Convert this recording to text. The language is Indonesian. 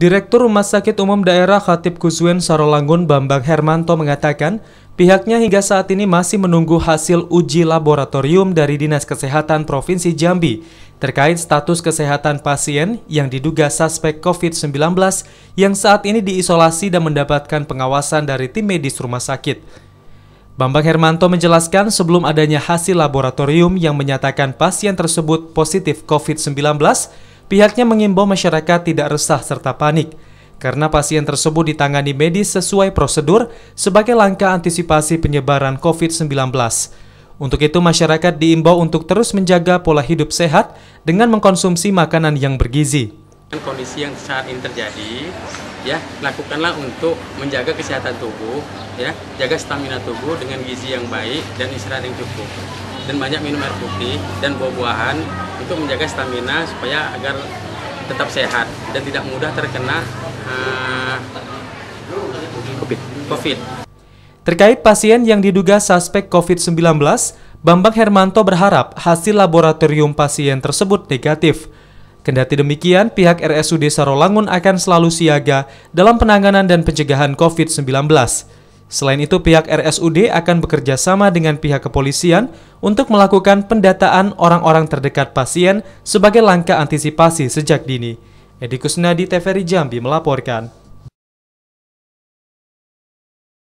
Direktur Rumah Sakit Umum Daerah Khatib Kuzwin Sarolangun Bambang Hermanto mengatakan, pihaknya hingga saat ini masih menunggu hasil uji laboratorium dari Dinas Kesehatan Provinsi Jambi terkait status kesehatan pasien yang diduga suspek COVID-19 yang saat ini diisolasi dan mendapatkan pengawasan dari tim medis rumah sakit. Bambang Hermanto menjelaskan sebelum adanya hasil laboratorium yang menyatakan pasien tersebut positif COVID-19, Pihaknya mengimbau masyarakat tidak resah serta panik karena pasien tersebut ditangani medis sesuai prosedur sebagai langkah antisipasi penyebaran COVID-19. Untuk itu, masyarakat diimbau untuk terus menjaga pola hidup sehat dengan mengkonsumsi makanan yang bergizi kondisi yang saat ini terjadi ya lakukanlah untuk menjaga kesehatan tubuh ya jaga stamina tubuh dengan gizi yang baik dan istirahat yang cukup dan banyak minum air putih dan buah-buahan untuk menjaga stamina supaya agar tetap sehat dan tidak mudah terkena uh, COVID. COVID. Terkait pasien yang diduga suspek COVID-19, Bambang Hermanto berharap hasil laboratorium pasien tersebut negatif Kendati demikian, pihak RSUD Sarolangun akan selalu siaga dalam penanganan dan pencegahan COVID-19. Selain itu, pihak RSUD akan bekerja sama dengan pihak kepolisian untuk melakukan pendataan orang-orang terdekat pasien sebagai langkah antisipasi sejak dini. Edi Kusnadi TVRI Jambi melaporkan.